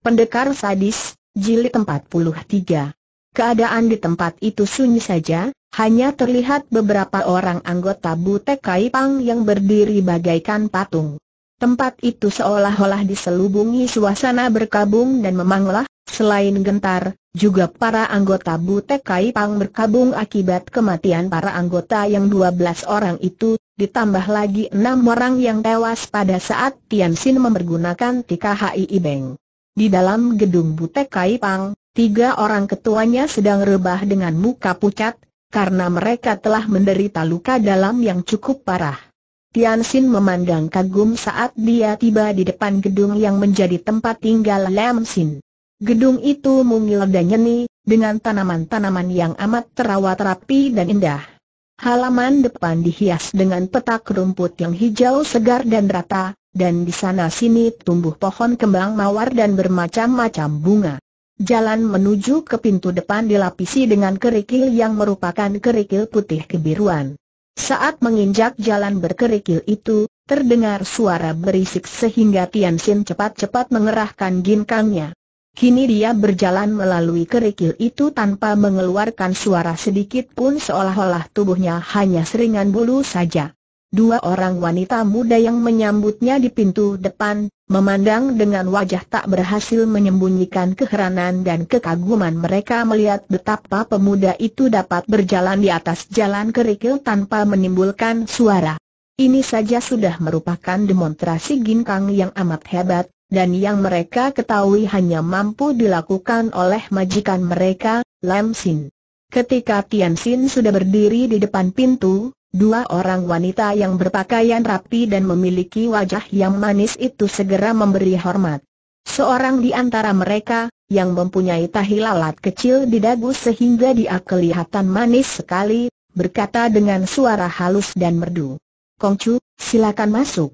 Pendekar Sadis, Jilid 43 Keadaan di tempat itu sunyi saja, hanya terlihat beberapa orang anggota Butek Kaipang yang berdiri bagaikan patung. Tempat itu seolah-olah diselubungi suasana berkabung dan memanglah, selain gentar, juga para anggota Butek Kaipang berkabung akibat kematian para anggota yang 12 orang itu, ditambah lagi enam orang yang tewas pada saat Tian Xin mempergunakan Tika Ibeng. Beng. Di dalam gedung Butek Kaipang, tiga orang ketuanya sedang rebah dengan muka pucat, karena mereka telah menderita luka dalam yang cukup parah. Tian Xin memandang kagum saat dia tiba di depan gedung yang menjadi tempat tinggal Lam Xin. Gedung itu mungil dan nyeni, dengan tanaman-tanaman yang amat terawat rapi dan indah. Halaman depan dihias dengan petak rumput yang hijau segar dan rata, dan di sana sini tumbuh pohon kembang mawar dan bermacam-macam bunga. Jalan menuju ke pintu depan dilapisi dengan kerikil yang merupakan kerikil putih kebiruan. Saat menginjak jalan berkerikil itu, terdengar suara berisik sehingga Tian Xin cepat-cepat mengerahkan ginkangnya. Kini dia berjalan melalui kerikil itu tanpa mengeluarkan suara sedikit pun seolah-olah tubuhnya hanya seringan bulu saja. Dua orang wanita muda yang menyambutnya di pintu depan, memandang dengan wajah tak berhasil menyembunyikan keheranan dan kekaguman mereka melihat betapa pemuda itu dapat berjalan di atas jalan kerikil tanpa menimbulkan suara. Ini saja sudah merupakan demonstrasi ginkang yang amat hebat, dan yang mereka ketahui hanya mampu dilakukan oleh majikan mereka, Lam Sin. Ketika Tian Sin sudah berdiri di depan pintu, Dua orang wanita yang berpakaian rapi dan memiliki wajah yang manis itu segera memberi hormat. Seorang di antara mereka, yang mempunyai tahi lalat kecil di dagu sehingga dia kelihatan manis sekali, berkata dengan suara halus dan merdu. Kongcu, silakan masuk.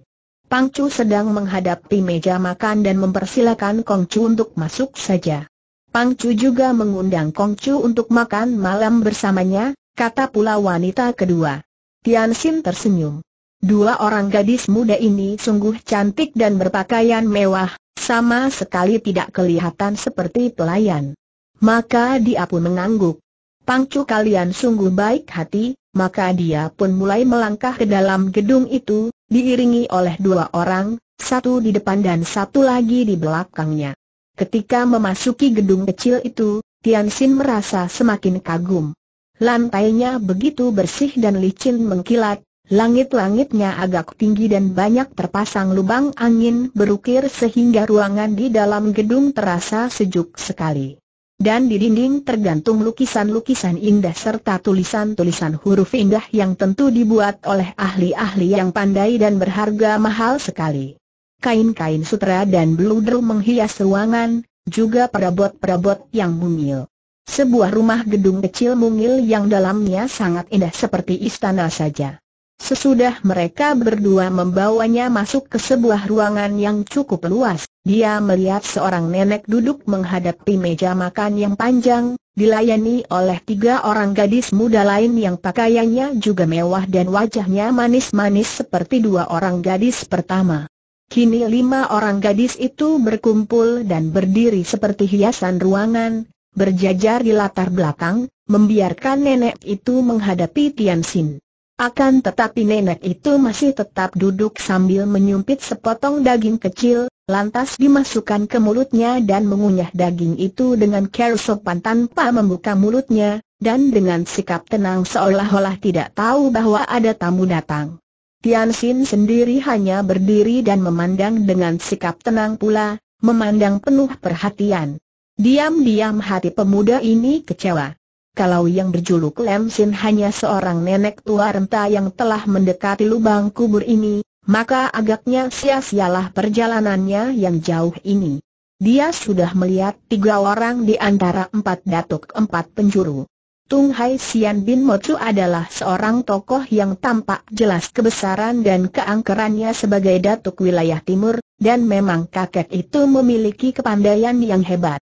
Pangcu sedang menghadapi meja makan dan mempersilakan Kongcu untuk masuk saja. Pangcu juga mengundang Kongcu untuk makan malam bersamanya, kata pula wanita kedua. Tian Xin tersenyum. Dua orang gadis muda ini sungguh cantik dan berpakaian mewah, sama sekali tidak kelihatan seperti pelayan. Maka dia pun mengangguk. Pangcu kalian sungguh baik hati, maka dia pun mulai melangkah ke dalam gedung itu, diiringi oleh dua orang, satu di depan dan satu lagi di belakangnya. Ketika memasuki gedung kecil itu, Tian Xin merasa semakin kagum. Lantainya begitu bersih dan licin mengkilat, langit-langitnya agak tinggi dan banyak terpasang lubang angin berukir sehingga ruangan di dalam gedung terasa sejuk sekali. Dan di dinding tergantung lukisan-lukisan indah serta tulisan-tulisan huruf indah yang tentu dibuat oleh ahli-ahli yang pandai dan berharga mahal sekali. Kain-kain sutra dan bluder menghias ruangan, juga perabot-perabot yang mungil. Sebuah rumah gedung kecil mungil yang dalamnya sangat indah seperti istana saja. Sesudah mereka berdua membawanya masuk ke sebuah ruangan yang cukup luas, dia melihat seorang nenek duduk menghadapi meja makan yang panjang, dilayani oleh tiga orang gadis muda lain yang pakaiannya juga mewah dan wajahnya manis-manis seperti dua orang gadis pertama. Kini lima orang gadis itu berkumpul dan berdiri seperti hiasan ruangan, berjajar di latar belakang, membiarkan nenek itu menghadapi Tian Xin. Akan tetapi nenek itu masih tetap duduk sambil menyumpit sepotong daging kecil, lantas dimasukkan ke mulutnya dan mengunyah daging itu dengan care sopan tanpa membuka mulutnya, dan dengan sikap tenang seolah-olah tidak tahu bahwa ada tamu datang. Tian Xin sendiri hanya berdiri dan memandang dengan sikap tenang pula, memandang penuh perhatian. Diam-diam hati pemuda ini kecewa. Kalau yang berjuluk Lemsin hanya seorang nenek tua renta yang telah mendekati lubang kubur ini, maka agaknya sia-sialah perjalanannya yang jauh ini. Dia sudah melihat tiga orang di antara empat datuk empat penjuru. Tung Hai Sian Bin Mocu adalah seorang tokoh yang tampak jelas kebesaran dan keangkerannya sebagai datuk wilayah timur, dan memang kakek itu memiliki kepandaian yang hebat.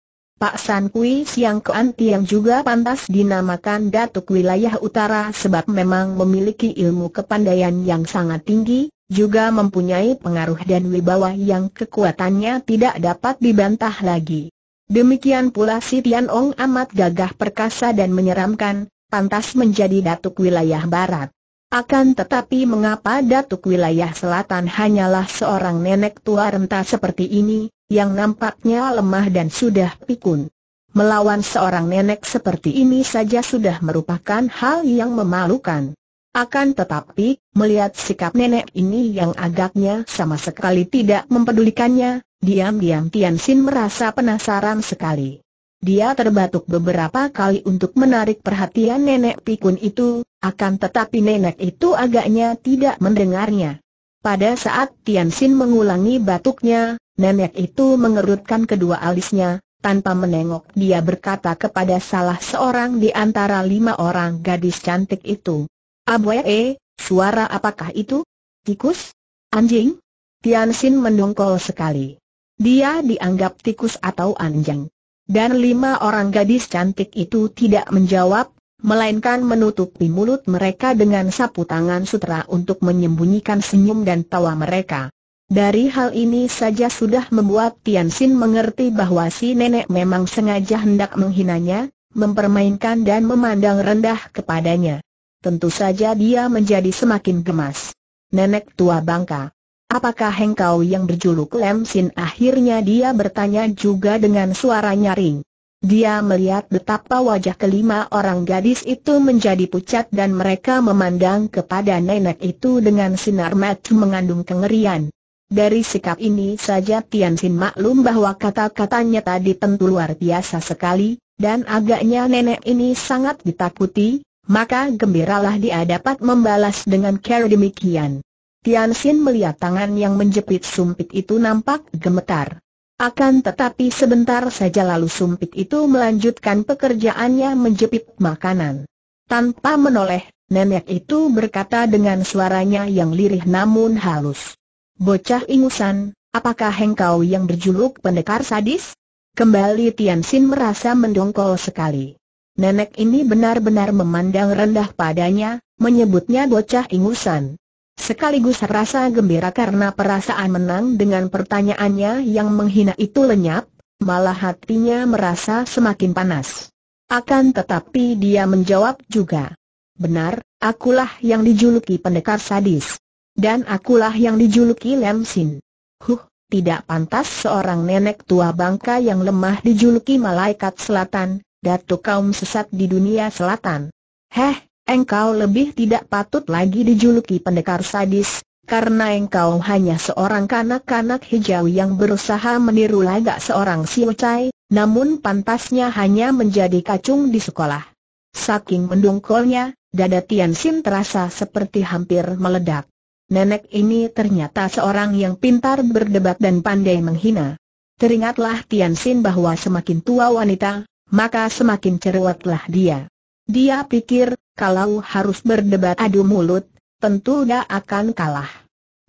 Pak San Kui Siang Koan Tiang juga pantas dinamakan Datuk Wilayah Utara sebab memang memiliki ilmu kepandaian yang sangat tinggi, juga mempunyai pengaruh dan wibawa yang kekuatannya tidak dapat dibantah lagi. Demikian pula si Tian Ong amat gagah perkasa dan menyeramkan, pantas menjadi Datuk Wilayah Barat. Akan tetapi mengapa Datuk Wilayah Selatan hanyalah seorang nenek tua renta seperti ini, yang nampaknya lemah dan sudah pikun. Melawan seorang nenek seperti ini saja sudah merupakan hal yang memalukan. Akan tetapi, melihat sikap nenek ini yang agaknya sama sekali tidak mempedulikannya, diam-diam Tian Xin merasa penasaran sekali. Dia terbatuk beberapa kali untuk menarik perhatian nenek pikun itu, akan tetapi nenek itu agaknya tidak mendengarnya. Pada saat Tian Xin mengulangi batuknya, Nenek itu mengerutkan kedua alisnya, tanpa menengok dia berkata kepada salah seorang di antara lima orang gadis cantik itu. Abwe, suara apakah itu? Tikus? Anjing? Tian Xin mendongkol sekali. Dia dianggap tikus atau anjing. Dan lima orang gadis cantik itu tidak menjawab, melainkan menutupi mulut mereka dengan sapu tangan sutra untuk menyembunyikan senyum dan tawa mereka. Dari hal ini saja sudah membuat Tian Xin mengerti bahwa si nenek memang sengaja hendak menghinanya, mempermainkan dan memandang rendah kepadanya. Tentu saja dia menjadi semakin gemas. Nenek tua bangka. Apakah hengkau yang berjuluk Lem Sin? Akhirnya dia bertanya juga dengan suara nyaring. Dia melihat betapa wajah kelima orang gadis itu menjadi pucat dan mereka memandang kepada nenek itu dengan sinar mata mengandung kengerian. Dari sikap ini saja Tian Xin maklum bahwa kata-katanya tadi tentu luar biasa sekali, dan agaknya nenek ini sangat ditakuti, maka gembiralah dia dapat membalas dengan cara demikian. Tian Xin melihat tangan yang menjepit sumpit itu nampak gemetar. Akan tetapi sebentar saja lalu sumpit itu melanjutkan pekerjaannya menjepit makanan. Tanpa menoleh, nenek itu berkata dengan suaranya yang lirih namun halus. Bocah ingusan, apakah hengkau yang berjuluk pendekar sadis? Kembali Tian Xin merasa mendongkol sekali. Nenek ini benar-benar memandang rendah padanya, menyebutnya bocah ingusan. Sekaligus rasa gembira karena perasaan menang dengan pertanyaannya yang menghina itu lenyap, malah hatinya merasa semakin panas. Akan tetapi dia menjawab juga. Benar, akulah yang dijuluki pendekar sadis. Dan akulah yang dijuluki Lem Sin. Huh, tidak pantas seorang nenek tua bangka yang lemah dijuluki malaikat selatan, datuk kaum sesat di dunia selatan. Heh, engkau lebih tidak patut lagi dijuluki pendekar sadis, karena engkau hanya seorang kanak-kanak hijau yang berusaha meniru lagak seorang siucai, namun pantasnya hanya menjadi kacung di sekolah. Saking mendungkolnya, dada Tian Sin terasa seperti hampir meledak. Nenek ini ternyata seorang yang pintar berdebat dan pandai menghina. Teringatlah Tian Xin bahwa semakin tua wanita, maka semakin cerewetlah dia. Dia pikir, kalau harus berdebat adu mulut, tentu dia akan kalah.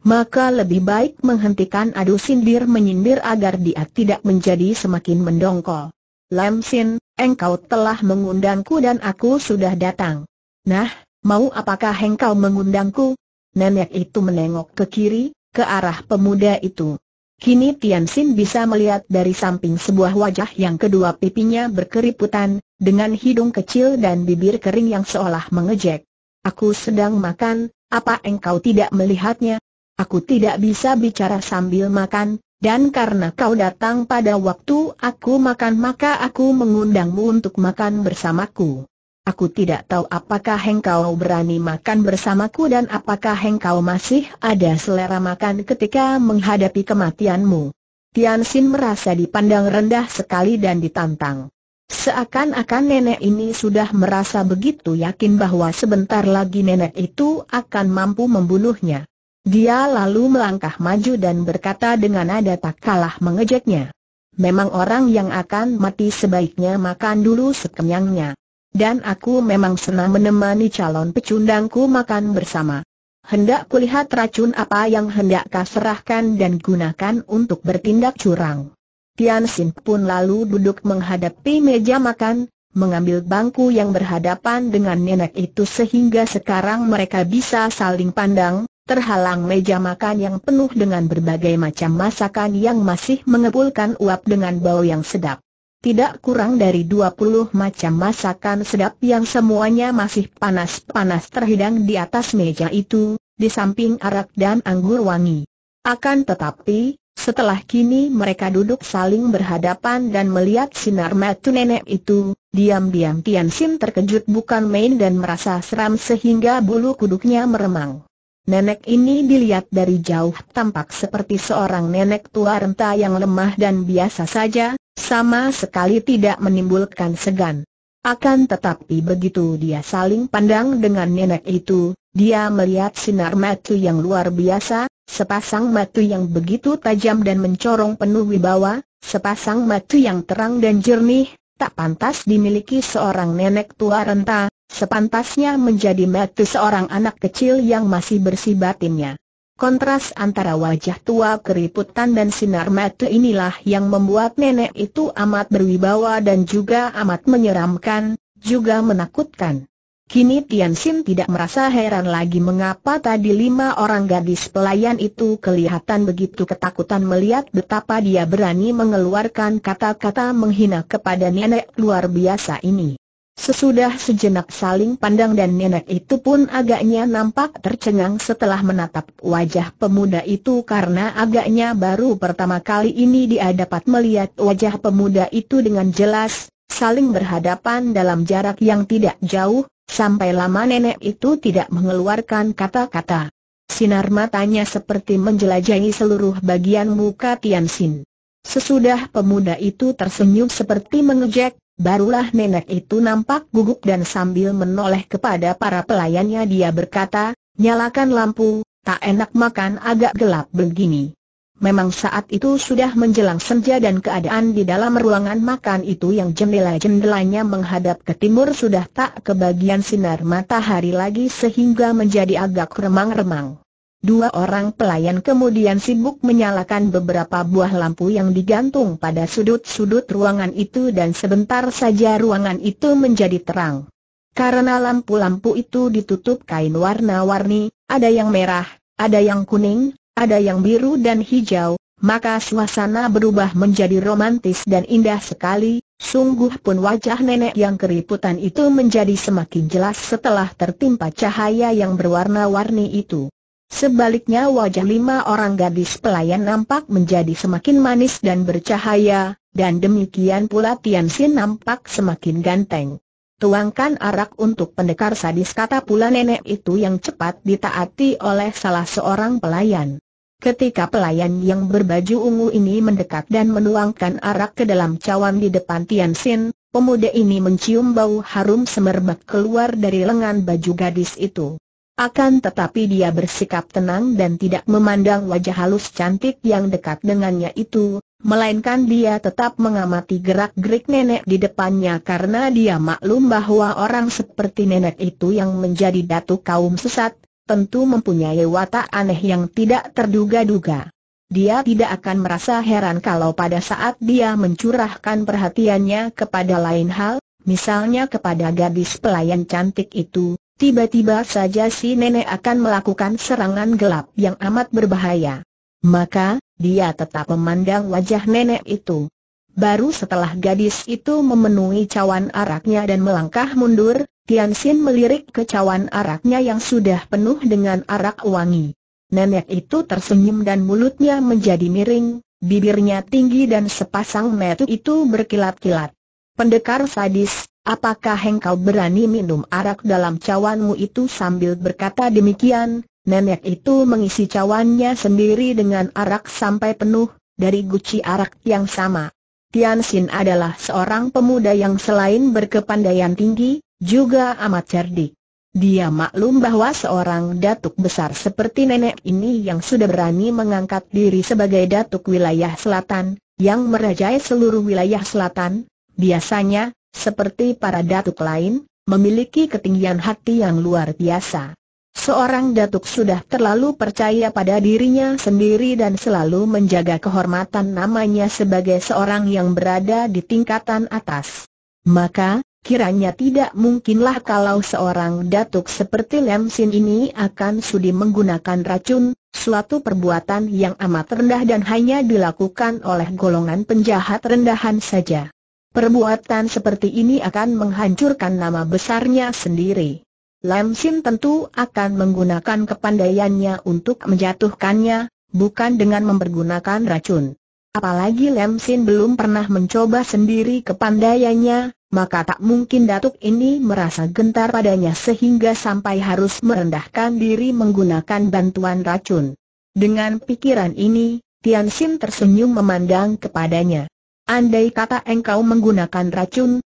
Maka lebih baik menghentikan adu sindir-menyindir agar dia tidak menjadi semakin mendongkol. Lam Sin, engkau telah mengundangku dan aku sudah datang. Nah, mau apakah engkau mengundangku? nenek itu menengok ke kiri, ke arah pemuda itu. Kini Tian Xin bisa melihat dari samping sebuah wajah yang kedua pipinya berkeriputan, dengan hidung kecil dan bibir kering yang seolah mengejek. Aku sedang makan, apa engkau tidak melihatnya? Aku tidak bisa bicara sambil makan, dan karena kau datang pada waktu aku makan maka aku mengundangmu untuk makan bersamaku. Aku tidak tahu apakah hengkau berani makan bersamaku dan apakah hengkau masih ada selera makan ketika menghadapi kematianmu. Tian Xin merasa dipandang rendah sekali dan ditantang. Seakan-akan nenek ini sudah merasa begitu yakin bahwa sebentar lagi nenek itu akan mampu membunuhnya. Dia lalu melangkah maju dan berkata dengan nada tak kalah mengejeknya. Memang orang yang akan mati sebaiknya makan dulu sekenyangnya. Dan aku memang senang menemani calon pecundangku makan bersama. Hendak kulihat racun apa yang hendak kau serahkan dan gunakan untuk bertindak curang. Tian Xin pun lalu duduk menghadapi meja makan, mengambil bangku yang berhadapan dengan nenek itu sehingga sekarang mereka bisa saling pandang, terhalang meja makan yang penuh dengan berbagai macam masakan yang masih mengepulkan uap dengan bau yang sedap tidak kurang dari 20 macam masakan sedap yang semuanya masih panas-panas terhidang di atas meja itu, di samping arak dan anggur wangi. Akan tetapi, setelah kini mereka duduk saling berhadapan dan melihat sinar matu nenek itu, diam-diam Tian Sim terkejut bukan main dan merasa seram sehingga bulu kuduknya meremang. Nenek ini dilihat dari jauh tampak seperti seorang nenek tua renta yang lemah dan biasa saja, sama sekali tidak menimbulkan segan. Akan tetapi begitu dia saling pandang dengan nenek itu, dia melihat sinar mata yang luar biasa, sepasang mata yang begitu tajam dan mencorong penuh wibawa, sepasang mata yang terang dan jernih, tak pantas dimiliki seorang nenek tua renta, sepantasnya menjadi mati seorang anak kecil yang masih bersih batinnya. Kontras antara wajah tua keriputan dan sinar mata inilah yang membuat nenek itu amat berwibawa dan juga amat menyeramkan, juga menakutkan. Kini Tian Xin tidak merasa heran lagi mengapa tadi lima orang gadis pelayan itu kelihatan begitu ketakutan melihat betapa dia berani mengeluarkan kata-kata menghina kepada nenek luar biasa ini. Sesudah sejenak saling pandang dan nenek itu pun agaknya nampak tercengang setelah menatap wajah pemuda itu karena agaknya baru pertama kali ini dia dapat melihat wajah pemuda itu dengan jelas, saling berhadapan dalam jarak yang tidak jauh, sampai lama nenek itu tidak mengeluarkan kata-kata. Sinar matanya seperti menjelajahi seluruh bagian muka Tian Xin Sesudah pemuda itu tersenyum seperti mengejek, Barulah nenek itu nampak gugup dan sambil menoleh kepada para pelayannya dia berkata, nyalakan lampu, tak enak makan agak gelap begini. Memang saat itu sudah menjelang senja dan keadaan di dalam ruangan makan itu yang jendela-jendelanya menghadap ke timur sudah tak kebagian sinar matahari lagi sehingga menjadi agak remang-remang. Dua orang pelayan kemudian sibuk menyalakan beberapa buah lampu yang digantung pada sudut-sudut ruangan itu dan sebentar saja ruangan itu menjadi terang. Karena lampu-lampu itu ditutup kain warna-warni, ada yang merah, ada yang kuning, ada yang biru dan hijau, maka suasana berubah menjadi romantis dan indah sekali, sungguh pun wajah nenek yang keriputan itu menjadi semakin jelas setelah tertimpa cahaya yang berwarna-warni itu. Sebaliknya wajah lima orang gadis pelayan nampak menjadi semakin manis dan bercahaya, dan demikian pula Tian Xin nampak semakin ganteng. Tuangkan arak untuk pendekar sadis kata pula nenek itu yang cepat ditaati oleh salah seorang pelayan. Ketika pelayan yang berbaju ungu ini mendekat dan menuangkan arak ke dalam cawan di depan Tian Xin, pemuda ini mencium bau harum semerbak keluar dari lengan baju gadis itu. Akan tetapi dia bersikap tenang dan tidak memandang wajah halus cantik yang dekat dengannya itu, melainkan dia tetap mengamati gerak-gerik nenek di depannya karena dia maklum bahwa orang seperti nenek itu yang menjadi datu kaum sesat, tentu mempunyai watak aneh yang tidak terduga-duga. Dia tidak akan merasa heran kalau pada saat dia mencurahkan perhatiannya kepada lain hal, misalnya kepada gadis pelayan cantik itu, tiba-tiba saja si nenek akan melakukan serangan gelap yang amat berbahaya. Maka, dia tetap memandang wajah nenek itu. Baru setelah gadis itu memenuhi cawan araknya dan melangkah mundur, Tian Xin melirik ke cawan araknya yang sudah penuh dengan arak wangi. Nenek itu tersenyum dan mulutnya menjadi miring, bibirnya tinggi dan sepasang mata itu berkilat-kilat. Pendekar sadis, apakah engkau berani minum arak dalam cawanmu itu sambil berkata demikian, nenek itu mengisi cawannya sendiri dengan arak sampai penuh, dari guci arak yang sama. Tian Xin adalah seorang pemuda yang selain berkepandaian tinggi, juga amat cerdik. Dia maklum bahwa seorang datuk besar seperti nenek ini yang sudah berani mengangkat diri sebagai datuk wilayah selatan, yang merajai seluruh wilayah selatan, biasanya, seperti para datuk lain, memiliki ketinggian hati yang luar biasa. Seorang datuk sudah terlalu percaya pada dirinya sendiri dan selalu menjaga kehormatan namanya sebagai seorang yang berada di tingkatan atas. Maka, kiranya tidak mungkinlah kalau seorang datuk seperti Lem Sin ini akan sudi menggunakan racun, suatu perbuatan yang amat rendah dan hanya dilakukan oleh golongan penjahat rendahan saja. Perbuatan seperti ini akan menghancurkan nama besarnya sendiri. Lam Sin tentu akan menggunakan kepandaiannya untuk menjatuhkannya, bukan dengan mempergunakan racun. Apalagi Lam Sin belum pernah mencoba sendiri kepandaiannya, maka tak mungkin datuk ini merasa gentar padanya sehingga sampai harus merendahkan diri menggunakan bantuan racun. Dengan pikiran ini, Tian Sin tersenyum memandang kepadanya. Andai kata engkau menggunakan racun,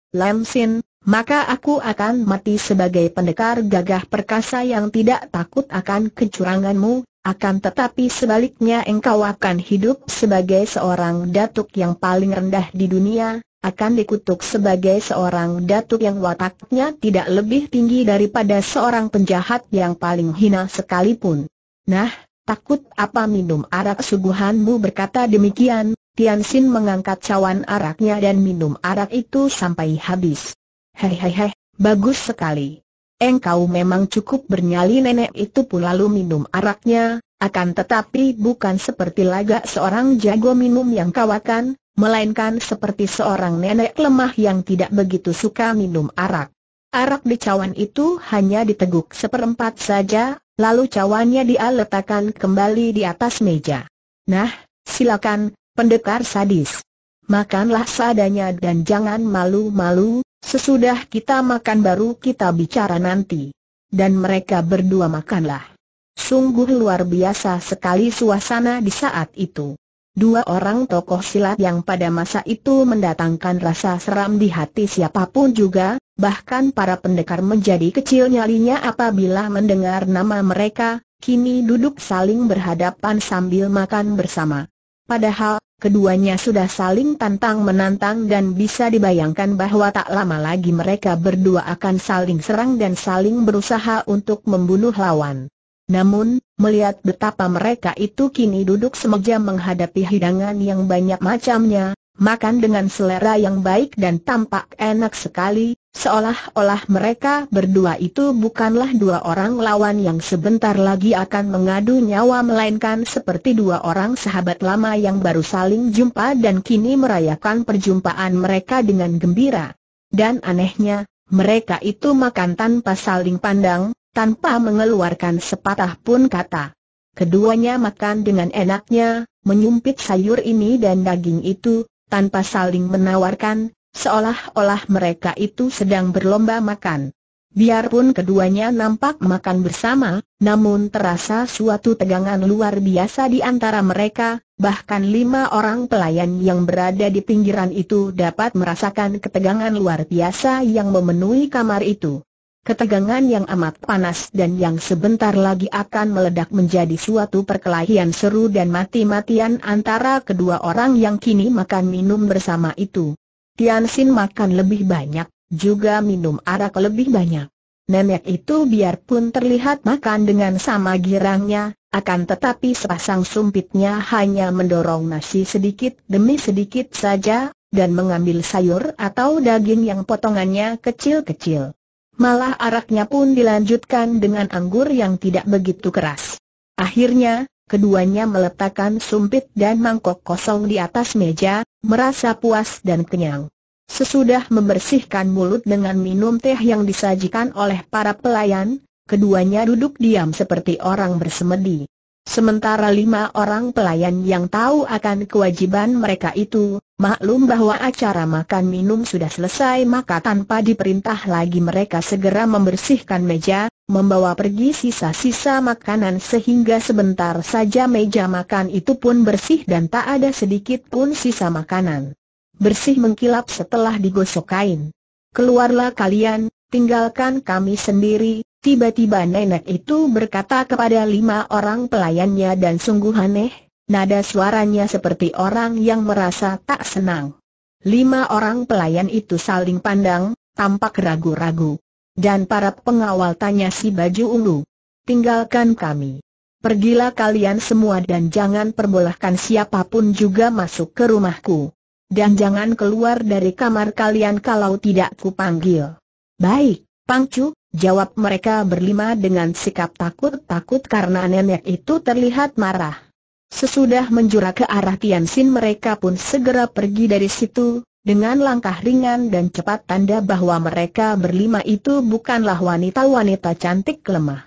Sin, maka aku akan mati sebagai pendekar gagah perkasa yang tidak takut akan kecuranganmu, akan tetapi sebaliknya engkau akan hidup sebagai seorang datuk yang paling rendah di dunia, akan dikutuk sebagai seorang datuk yang wataknya tidak lebih tinggi daripada seorang penjahat yang paling hina sekalipun. Nah, takut apa minum arak suguhanmu berkata demikian, Tian Xin mengangkat cawan araknya dan minum arak itu sampai habis. Hei hei hei, bagus sekali. Engkau memang cukup bernyali nenek itu pun lalu minum araknya, akan tetapi bukan seperti lagak seorang jago minum yang kawakan, melainkan seperti seorang nenek lemah yang tidak begitu suka minum arak. Arak di cawan itu hanya diteguk seperempat saja, lalu cawannya dia letakkan kembali di atas meja. Nah, silakan, pendekar sadis. Makanlah seadanya dan jangan malu-malu, sesudah kita makan baru kita bicara nanti. Dan mereka berdua makanlah. Sungguh luar biasa sekali suasana di saat itu. Dua orang tokoh silat yang pada masa itu mendatangkan rasa seram di hati siapapun juga, bahkan para pendekar menjadi kecil nyalinya apabila mendengar nama mereka, kini duduk saling berhadapan sambil makan bersama. Padahal, Keduanya sudah saling tantang menantang dan bisa dibayangkan bahwa tak lama lagi mereka berdua akan saling serang dan saling berusaha untuk membunuh lawan. Namun, melihat betapa mereka itu kini duduk semeja menghadapi hidangan yang banyak macamnya, makan dengan selera yang baik dan tampak enak sekali, Seolah-olah mereka berdua itu bukanlah dua orang lawan yang sebentar lagi akan mengadu nyawa melainkan seperti dua orang sahabat lama yang baru saling jumpa dan kini merayakan perjumpaan mereka dengan gembira. Dan anehnya, mereka itu makan tanpa saling pandang, tanpa mengeluarkan sepatah pun kata. Keduanya makan dengan enaknya, menyumpit sayur ini dan daging itu, tanpa saling menawarkan, Seolah-olah mereka itu sedang berlomba makan. Biarpun keduanya nampak makan bersama, namun terasa suatu tegangan luar biasa di antara mereka, bahkan lima orang pelayan yang berada di pinggiran itu dapat merasakan ketegangan luar biasa yang memenuhi kamar itu. Ketegangan yang amat panas dan yang sebentar lagi akan meledak menjadi suatu perkelahian seru dan mati-matian antara kedua orang yang kini makan minum bersama itu. Tian Xin makan lebih banyak, juga minum arak lebih banyak. Nenek itu biarpun terlihat makan dengan sama girangnya, akan tetapi sepasang sumpitnya hanya mendorong nasi sedikit demi sedikit saja, dan mengambil sayur atau daging yang potongannya kecil-kecil. Malah araknya pun dilanjutkan dengan anggur yang tidak begitu keras. Akhirnya, keduanya meletakkan sumpit dan mangkok kosong di atas meja, merasa puas dan kenyang. Sesudah membersihkan mulut dengan minum teh yang disajikan oleh para pelayan, keduanya duduk diam seperti orang bersemedi. Sementara lima orang pelayan yang tahu akan kewajiban mereka itu, maklum bahwa acara makan minum sudah selesai maka tanpa diperintah lagi mereka segera membersihkan meja, membawa pergi sisa-sisa makanan sehingga sebentar saja meja makan itu pun bersih dan tak ada sedikit pun sisa makanan. Bersih mengkilap setelah digosok kain. Keluarlah kalian, tinggalkan kami sendiri, Tiba-tiba nenek itu berkata kepada lima orang pelayannya dan sungguh aneh, nada suaranya seperti orang yang merasa tak senang. Lima orang pelayan itu saling pandang, tampak ragu-ragu. Dan para pengawal tanya si baju ungu. Tinggalkan kami. Pergilah kalian semua dan jangan perbolehkan siapapun juga masuk ke rumahku. Dan jangan keluar dari kamar kalian kalau tidak kupanggil. Baik, Pangcu, Jawab mereka berlima dengan sikap takut-takut karena nenek itu terlihat marah. Sesudah menjura ke arah Tian Xin mereka pun segera pergi dari situ, dengan langkah ringan dan cepat tanda bahwa mereka berlima itu bukanlah wanita-wanita cantik lemah.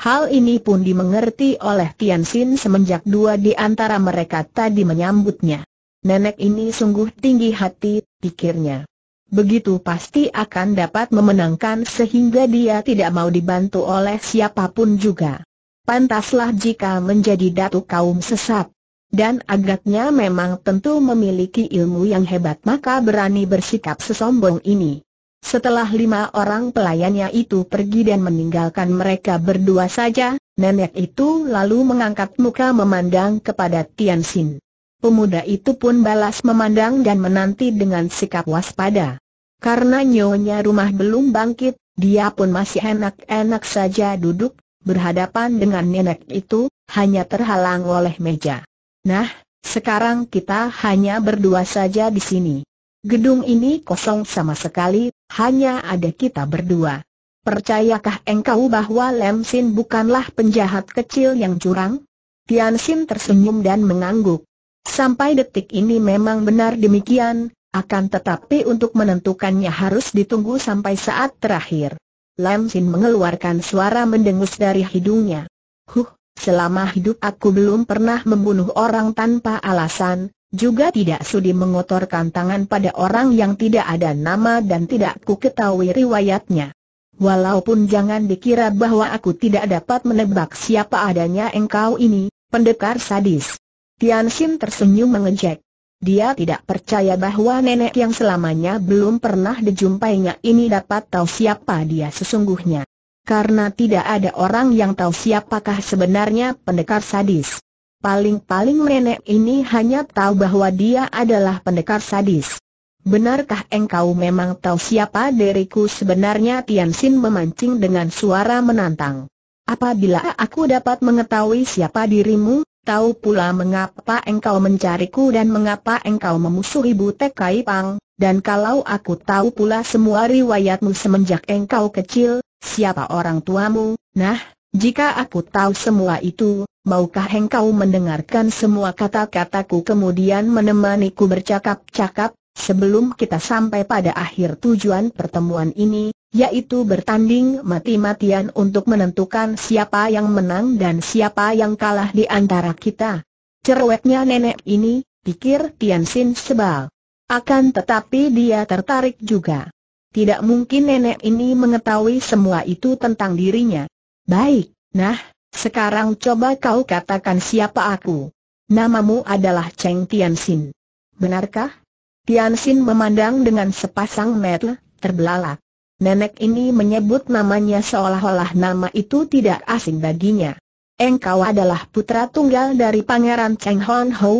Hal ini pun dimengerti oleh Tian Xin semenjak dua di antara mereka tadi menyambutnya. Nenek ini sungguh tinggi hati, pikirnya begitu pasti akan dapat memenangkan sehingga dia tidak mau dibantu oleh siapapun juga. Pantaslah jika menjadi datu kaum sesat. Dan agaknya memang tentu memiliki ilmu yang hebat maka berani bersikap sesombong ini. Setelah lima orang pelayannya itu pergi dan meninggalkan mereka berdua saja, nenek itu lalu mengangkat muka memandang kepada Tian Xin. Pemuda itu pun balas memandang dan menanti dengan sikap waspada. Karena nyonya rumah belum bangkit, dia pun masih enak-enak saja duduk, berhadapan dengan nenek itu, hanya terhalang oleh meja. Nah, sekarang kita hanya berdua saja di sini. Gedung ini kosong sama sekali, hanya ada kita berdua. Percayakah engkau bahwa Lem Sin bukanlah penjahat kecil yang curang? Tian Sin tersenyum dan mengangguk. Sampai detik ini memang benar demikian, akan tetapi untuk menentukannya harus ditunggu sampai saat terakhir. Lam Sin mengeluarkan suara mendengus dari hidungnya. Huh, selama hidup aku belum pernah membunuh orang tanpa alasan, juga tidak sudi mengotorkan tangan pada orang yang tidak ada nama dan tidak ku ketahui riwayatnya. Walaupun jangan dikira bahwa aku tidak dapat menebak siapa adanya engkau ini, pendekar sadis. Tian Xin tersenyum mengejek. Dia tidak percaya bahwa nenek yang selamanya belum pernah dijumpainya ini dapat tahu siapa dia sesungguhnya. Karena tidak ada orang yang tahu siapakah sebenarnya pendekar sadis. Paling-paling nenek ini hanya tahu bahwa dia adalah pendekar sadis. Benarkah engkau memang tahu siapa diriku sebenarnya Tian Xin memancing dengan suara menantang. Apabila aku dapat mengetahui siapa dirimu, Tahu pula mengapa engkau mencariku dan mengapa engkau memusuhi Butek Kai Pang, dan kalau aku tahu pula semua riwayatmu semenjak engkau kecil, siapa orang tuamu, nah, jika aku tahu semua itu, maukah engkau mendengarkan semua kata-kataku kemudian menemaniku bercakap-cakap, sebelum kita sampai pada akhir tujuan pertemuan ini, yaitu bertanding mati-matian untuk menentukan siapa yang menang dan siapa yang kalah di antara kita. Cerewetnya nenek ini, pikir Tian Sin sebal. Akan tetapi dia tertarik juga. Tidak mungkin nenek ini mengetahui semua itu tentang dirinya. Baik, nah, sekarang coba kau katakan siapa aku. Namamu adalah Cheng Tian Sin. Benarkah? Tian Sin memandang dengan sepasang mata terbelalak. Nenek ini menyebut namanya seolah-olah nama itu tidak asing baginya. Engkau adalah putra tunggal dari Pangeran Cheng Hon Ho.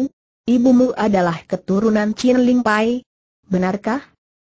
Ibumu adalah keturunan Chin Ling Pai. Benarkah?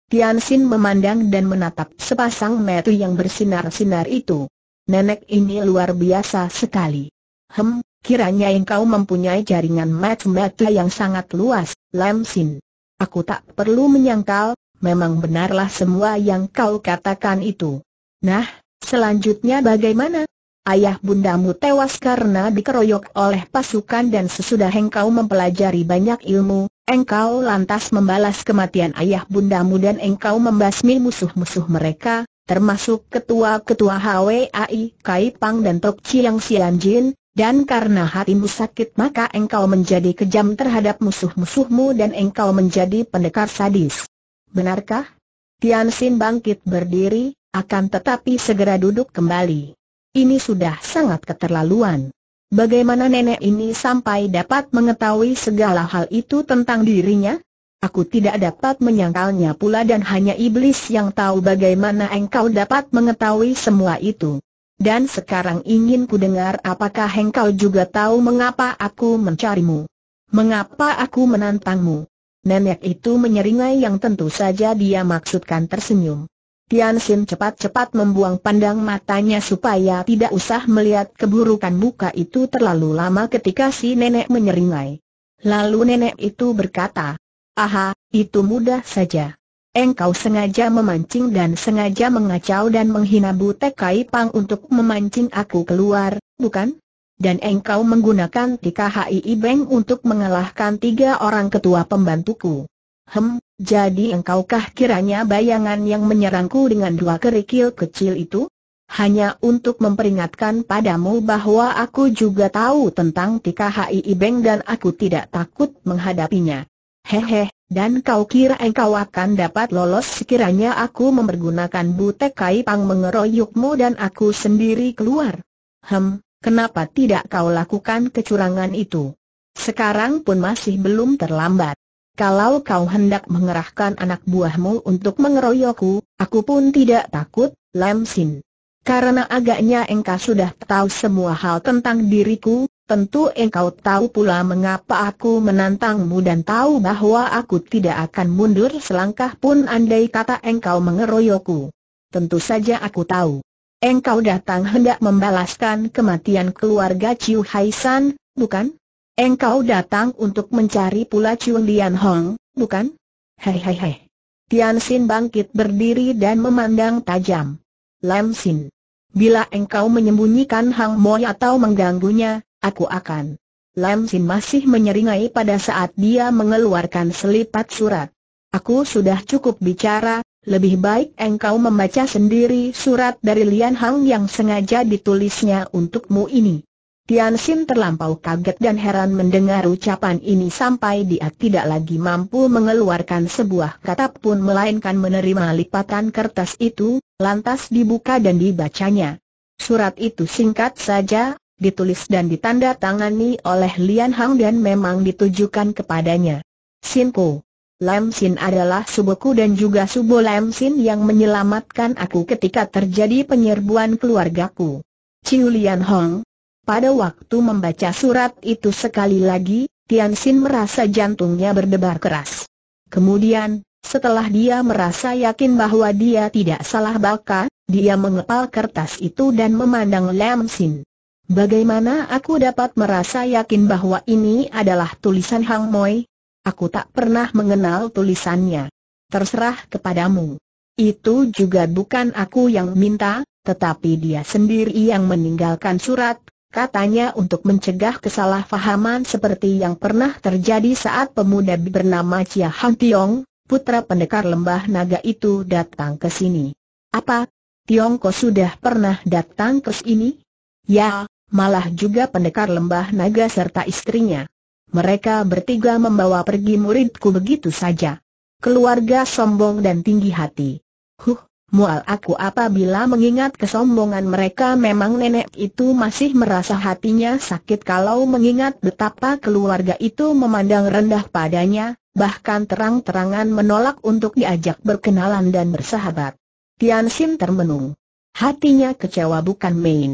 Tian Xin memandang dan menatap sepasang mata yang bersinar-sinar itu. Nenek ini luar biasa sekali. Hem, kiranya engkau mempunyai jaringan mata-mata yang sangat luas, Lam Xin. Aku tak perlu menyangkal, memang benarlah semua yang kau katakan itu. Nah, selanjutnya bagaimana? Ayah bundamu tewas karena dikeroyok oleh pasukan dan sesudah engkau mempelajari banyak ilmu, engkau lantas membalas kematian ayah bundamu dan engkau membasmi musuh-musuh mereka, termasuk ketua-ketua HWAI Kai Pang dan Tok Chiang Sian Jin, dan karena hatimu sakit maka engkau menjadi kejam terhadap musuh-musuhmu dan engkau menjadi pendekar sadis benarkah? Tian Xin bangkit berdiri, akan tetapi segera duduk kembali. Ini sudah sangat keterlaluan. Bagaimana nenek ini sampai dapat mengetahui segala hal itu tentang dirinya? Aku tidak dapat menyangkalnya pula dan hanya iblis yang tahu bagaimana engkau dapat mengetahui semua itu. Dan sekarang ingin ku dengar apakah engkau juga tahu mengapa aku mencarimu. Mengapa aku menantangmu. Nenek itu menyeringai yang tentu saja dia maksudkan tersenyum. Tian Xin cepat-cepat membuang pandang matanya supaya tidak usah melihat keburukan muka itu terlalu lama ketika si nenek menyeringai. Lalu nenek itu berkata, Aha, itu mudah saja. Engkau sengaja memancing dan sengaja mengacau dan menghina Butek Kai Pang untuk memancing aku keluar, bukan? dan engkau menggunakan TKHI Bank untuk mengalahkan tiga orang ketua pembantuku. Hem, jadi engkaukah kiranya bayangan yang menyerangku dengan dua kerikil kecil itu? Hanya untuk memperingatkan padamu bahwa aku juga tahu tentang TKHI Bank dan aku tidak takut menghadapinya. Hehe, dan kau kira engkau akan dapat lolos sekiranya aku mempergunakan butek kai pang mengeroyokmu dan aku sendiri keluar? Hem, Kenapa tidak kau lakukan kecurangan itu? Sekarang pun masih belum terlambat. Kalau kau hendak mengerahkan anak buahmu untuk mengeroyokku, aku pun tidak takut, Lam Sin. Karena agaknya engkau sudah tahu semua hal tentang diriku, tentu engkau tahu pula mengapa aku menantangmu dan tahu bahwa aku tidak akan mundur selangkah pun andai kata engkau mengeroyokku. Tentu saja aku tahu engkau datang hendak membalaskan kematian keluarga Chiu Hai San, bukan? Engkau datang untuk mencari pula Chiu Lian Hong, bukan? Hei hei hei. Tian Xin bangkit berdiri dan memandang tajam. Lam Sin. Bila engkau menyembunyikan Hang Moy atau mengganggunya, aku akan. Lam Sin masih menyeringai pada saat dia mengeluarkan selipat surat. Aku sudah cukup bicara, lebih baik engkau membaca sendiri surat dari Lian Hang yang sengaja ditulisnya untukmu ini. Tian Xin terlampau kaget dan heran mendengar ucapan ini sampai dia tidak lagi mampu mengeluarkan sebuah kata pun melainkan menerima lipatan kertas itu, lantas dibuka dan dibacanya. Surat itu singkat saja, ditulis dan ditanda tangani oleh Lian Hang dan memang ditujukan kepadanya. Xin Po Lam Sin adalah subuku dan juga subo Lam Sin yang menyelamatkan aku ketika terjadi penyerbuan keluargaku. Chiu Lian Hong. Pada waktu membaca surat itu sekali lagi, Tian Sin merasa jantungnya berdebar keras. Kemudian, setelah dia merasa yakin bahwa dia tidak salah baca, dia mengepal kertas itu dan memandang Lam Sin. Bagaimana aku dapat merasa yakin bahwa ini adalah tulisan Hang Moi? Aku tak pernah mengenal tulisannya. Terserah kepadamu. Itu juga bukan aku yang minta, tetapi dia sendiri yang meninggalkan surat, katanya untuk mencegah kesalahpahaman seperti yang pernah terjadi saat pemuda bernama Chia Hang Tiong, putra pendekar lembah naga itu datang ke sini. Apa? Tiongko sudah pernah datang ke sini? Ya, malah juga pendekar lembah naga serta istrinya. Mereka bertiga membawa pergi muridku begitu saja. Keluarga sombong dan tinggi hati. Huh, mual aku apabila mengingat kesombongan mereka memang nenek itu masih merasa hatinya sakit kalau mengingat betapa keluarga itu memandang rendah padanya, bahkan terang-terangan menolak untuk diajak berkenalan dan bersahabat. Tian Xin termenung. Hatinya kecewa bukan main.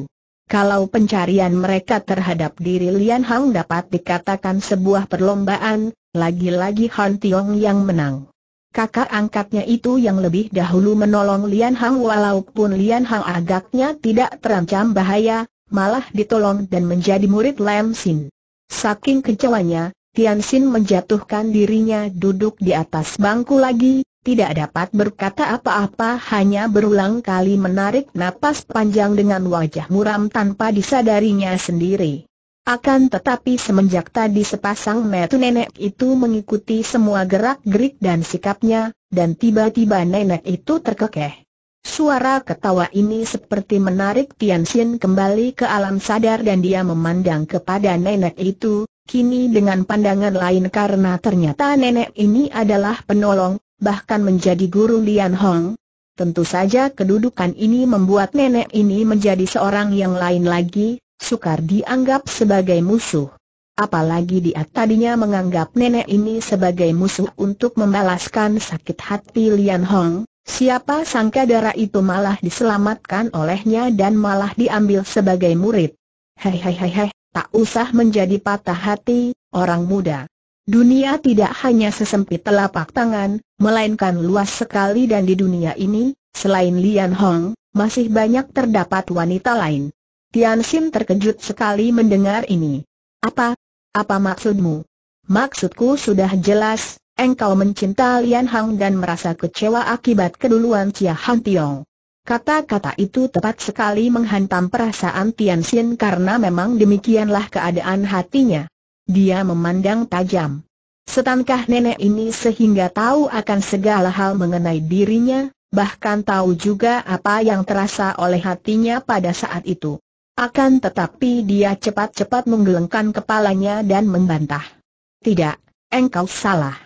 Kalau pencarian mereka terhadap diri Lian Hang dapat dikatakan sebuah perlombaan, lagi-lagi Han Tiong yang menang. Kakak angkatnya itu yang lebih dahulu menolong Lian Hang walaupun Lian Hang agaknya tidak terancam bahaya, malah ditolong dan menjadi murid Lam Sin. Saking kecewanya, Tian Sin menjatuhkan dirinya duduk di atas bangku lagi, tidak dapat berkata apa-apa hanya berulang kali menarik napas panjang dengan wajah muram tanpa disadarinya sendiri. Akan tetapi semenjak tadi sepasang metu nenek itu mengikuti semua gerak-gerik dan sikapnya, dan tiba-tiba nenek itu terkekeh. Suara ketawa ini seperti menarik Tian Xin kembali ke alam sadar dan dia memandang kepada nenek itu, kini dengan pandangan lain karena ternyata nenek ini adalah penolong, bahkan menjadi guru Lian Hong. Tentu saja kedudukan ini membuat nenek ini menjadi seorang yang lain lagi, sukar dianggap sebagai musuh. Apalagi dia tadinya menganggap nenek ini sebagai musuh untuk membalaskan sakit hati Lian Hong, siapa sangka darah itu malah diselamatkan olehnya dan malah diambil sebagai murid. Hei hei hei hei, tak usah menjadi patah hati, orang muda. Dunia tidak hanya sesempit telapak tangan, melainkan luas sekali dan di dunia ini, selain Lian Hong, masih banyak terdapat wanita lain. Tian Xin terkejut sekali mendengar ini. Apa? Apa maksudmu? Maksudku sudah jelas, engkau mencinta Lian Hong dan merasa kecewa akibat keduluan Chia Han Tiong. Kata-kata itu tepat sekali menghantam perasaan Tian Xin karena memang demikianlah keadaan hatinya. Dia memandang tajam. Setankah nenek ini sehingga tahu akan segala hal mengenai dirinya, bahkan tahu juga apa yang terasa oleh hatinya pada saat itu. Akan tetapi dia cepat-cepat menggelengkan kepalanya dan membantah. Tidak, engkau salah.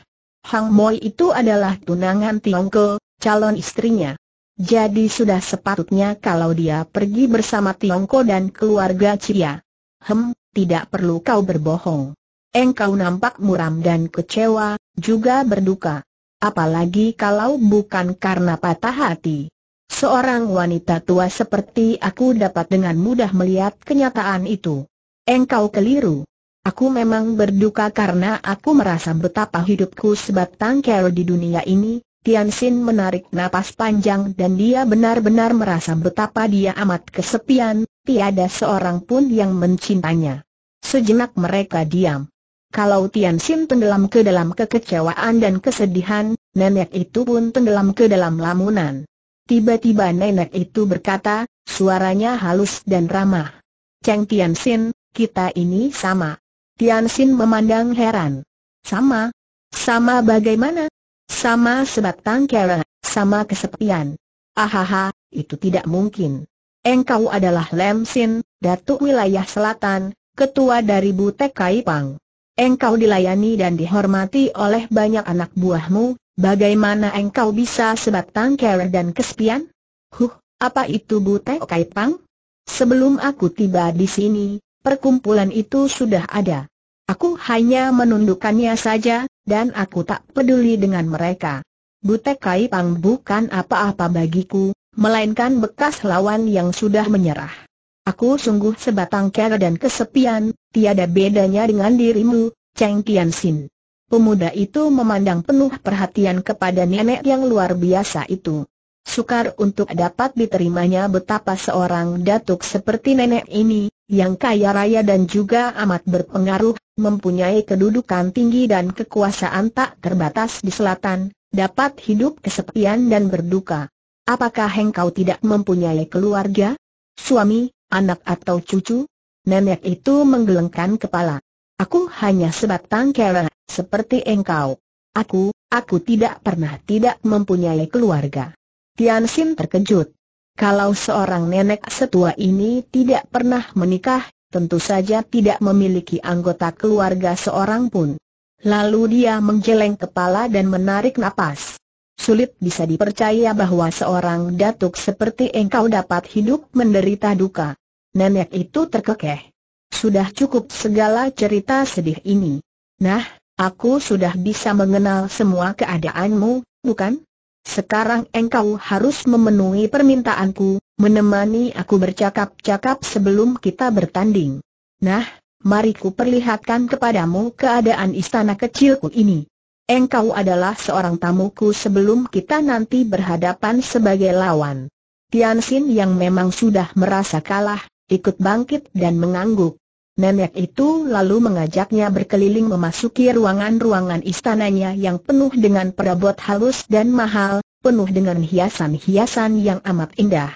Hang Moi itu adalah tunangan Tiongko, calon istrinya. Jadi sudah sepatutnya kalau dia pergi bersama Tiongko dan keluarga Cia. Hem, tidak perlu kau berbohong. Engkau nampak muram dan kecewa, juga berduka. Apalagi kalau bukan karena patah hati. Seorang wanita tua seperti aku dapat dengan mudah melihat kenyataan itu. Engkau keliru. Aku memang berduka karena aku merasa betapa hidupku sebatang kero di dunia ini, Tian Xin menarik napas panjang dan dia benar-benar merasa betapa dia amat kesepian, tiada seorang pun yang mencintanya. Sejenak mereka diam. Kalau Tian Xin tenggelam ke dalam kekecewaan dan kesedihan, nenek itu pun tenggelam ke dalam lamunan. Tiba-tiba nenek itu berkata, suaranya halus dan ramah. Cheng Tian Xin, kita ini sama. Tian Xin memandang heran. Sama? Sama bagaimana? Sama sebatang kera, sama kesepian. Ahaha, itu tidak mungkin. Engkau adalah Lem Sin, Datuk Wilayah Selatan, Ketua dari Butek Kaipang. Engkau dilayani dan dihormati oleh banyak anak buahmu, bagaimana engkau bisa sebatang kera dan kesepian? Huh, apa itu Butek Kaipang? Sebelum aku tiba di sini, perkumpulan itu sudah ada. Aku hanya menundukkannya saja, dan aku tak peduli dengan mereka. Butek Kai Pang bukan apa-apa bagiku, melainkan bekas lawan yang sudah menyerah. Aku sungguh sebatang kera dan kesepian, tiada bedanya dengan dirimu, Cheng Tian Sin. Pemuda itu memandang penuh perhatian kepada nenek yang luar biasa itu. Sukar untuk dapat diterimanya betapa seorang datuk seperti nenek ini, yang kaya raya dan juga amat berpengaruh, mempunyai kedudukan tinggi dan kekuasaan tak terbatas di selatan, dapat hidup kesepian dan berduka. Apakah engkau tidak mempunyai keluarga? Suami, anak atau cucu? Nenek itu menggelengkan kepala. Aku hanya sebatang kera, seperti engkau. Aku, aku tidak pernah tidak mempunyai keluarga. Tian Xin terkejut. Kalau seorang nenek setua ini tidak pernah menikah, tentu saja tidak memiliki anggota keluarga seorang pun. Lalu dia menggeleng kepala dan menarik napas. Sulit bisa dipercaya bahwa seorang datuk seperti engkau dapat hidup menderita duka. Nenek itu terkekeh. Sudah cukup segala cerita sedih ini. Nah, aku sudah bisa mengenal semua keadaanmu, bukan? Sekarang engkau harus memenuhi permintaanku, menemani aku bercakap-cakap sebelum kita bertanding. Nah, mari ku perlihatkan kepadamu keadaan istana kecilku ini. Engkau adalah seorang tamuku sebelum kita nanti berhadapan sebagai lawan. Tianxin yang memang sudah merasa kalah, ikut bangkit dan mengangguk. Nenek itu lalu mengajaknya berkeliling memasuki ruangan-ruangan istananya yang penuh dengan perabot halus dan mahal, penuh dengan hiasan-hiasan yang amat indah.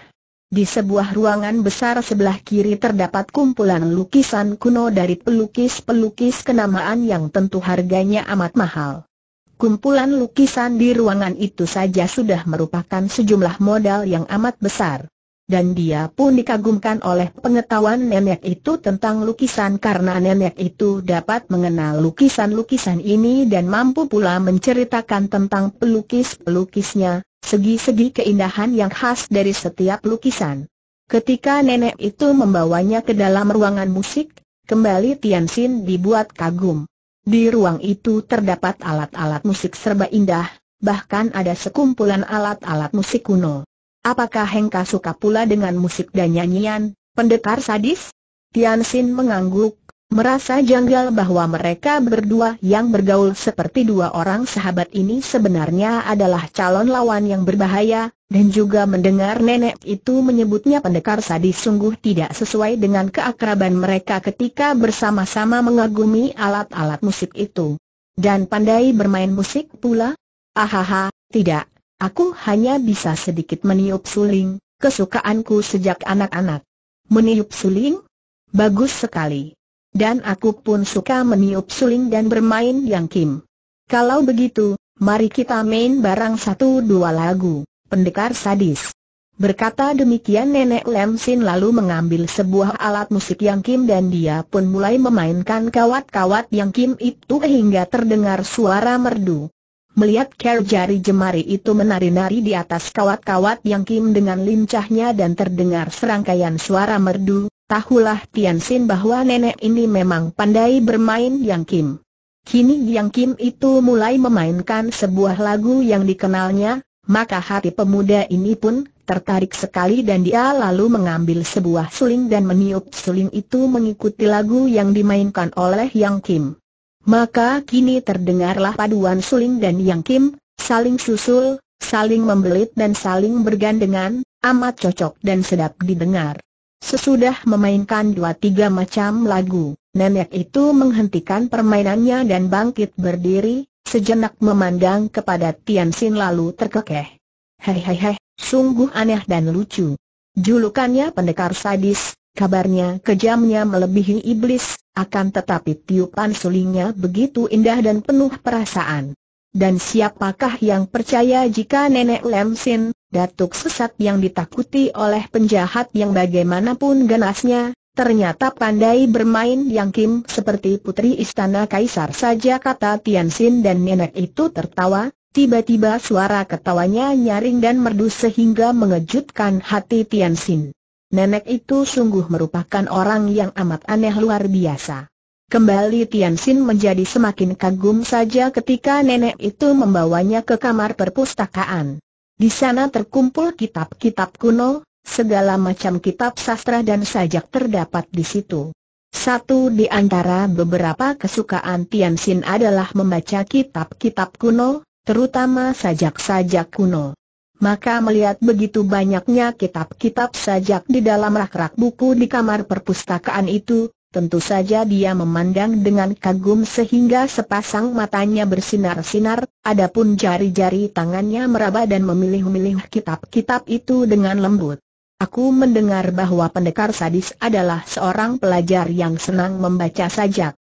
Di sebuah ruangan besar sebelah kiri terdapat kumpulan lukisan kuno dari pelukis-pelukis kenamaan yang tentu harganya amat mahal. Kumpulan lukisan di ruangan itu saja sudah merupakan sejumlah modal yang amat besar dan dia pun dikagumkan oleh pengetahuan nenek itu tentang lukisan karena nenek itu dapat mengenal lukisan-lukisan ini dan mampu pula menceritakan tentang pelukis-pelukisnya, segi-segi keindahan yang khas dari setiap lukisan. Ketika nenek itu membawanya ke dalam ruangan musik, kembali Tian Xin dibuat kagum. Di ruang itu terdapat alat-alat musik serba indah, bahkan ada sekumpulan alat-alat musik kuno. Apakah Hengka suka pula dengan musik dan nyanyian, pendekar sadis? Tian Xin mengangguk, merasa janggal bahwa mereka berdua yang bergaul seperti dua orang sahabat ini sebenarnya adalah calon lawan yang berbahaya, dan juga mendengar nenek itu menyebutnya pendekar sadis sungguh tidak sesuai dengan keakraban mereka ketika bersama-sama mengagumi alat-alat musik itu. Dan pandai bermain musik pula? Ahaha, tidak, Aku hanya bisa sedikit meniup suling, kesukaanku sejak anak-anak. Meniup suling? Bagus sekali. Dan aku pun suka meniup suling dan bermain yang kim. Kalau begitu, mari kita main barang satu dua lagu, pendekar sadis. Berkata demikian nenek Lem Sin lalu mengambil sebuah alat musik yang kim dan dia pun mulai memainkan kawat-kawat yang kim itu hingga terdengar suara merdu melihat ker jari jemari itu menari-nari di atas kawat-kawat yang kim dengan lincahnya dan terdengar serangkaian suara merdu, tahulah Tian Sin bahwa nenek ini memang pandai bermain yang kim. Kini yang kim itu mulai memainkan sebuah lagu yang dikenalnya, maka hati pemuda ini pun tertarik sekali dan dia lalu mengambil sebuah suling dan meniup suling itu mengikuti lagu yang dimainkan oleh Yang Kim. Maka kini terdengarlah paduan suling dan yang kim, saling susul, saling membelit dan saling bergandengan, amat cocok dan sedap didengar. Sesudah memainkan dua tiga macam lagu, nenek itu menghentikan permainannya dan bangkit berdiri, sejenak memandang kepada Tian Xin lalu terkekeh. Hei hei hei, sungguh aneh dan lucu. Julukannya pendekar sadis, Kabarnya kejamnya melebihi iblis, akan tetapi tiupan sulingnya begitu indah dan penuh perasaan. Dan siapakah yang percaya jika nenek Lemsin, datuk sesat yang ditakuti oleh penjahat yang bagaimanapun ganasnya, ternyata pandai bermain yang kim seperti putri istana kaisar saja kata Tiansin dan nenek itu tertawa, tiba-tiba suara ketawanya nyaring dan merdu sehingga mengejutkan hati Tiansin. Nenek itu sungguh merupakan orang yang amat aneh luar biasa. Kembali Tian Xin menjadi semakin kagum saja ketika nenek itu membawanya ke kamar perpustakaan. Di sana terkumpul kitab-kitab kuno, segala macam kitab sastra dan sajak terdapat di situ. Satu di antara beberapa kesukaan Tian Xin adalah membaca kitab-kitab kuno, terutama sajak-sajak kuno maka melihat begitu banyaknya kitab-kitab sajak di dalam rak-rak buku di kamar perpustakaan itu, tentu saja dia memandang dengan kagum sehingga sepasang matanya bersinar-sinar, adapun jari-jari tangannya meraba dan memilih-milih kitab-kitab itu dengan lembut. Aku mendengar bahwa pendekar sadis adalah seorang pelajar yang senang membaca sajak.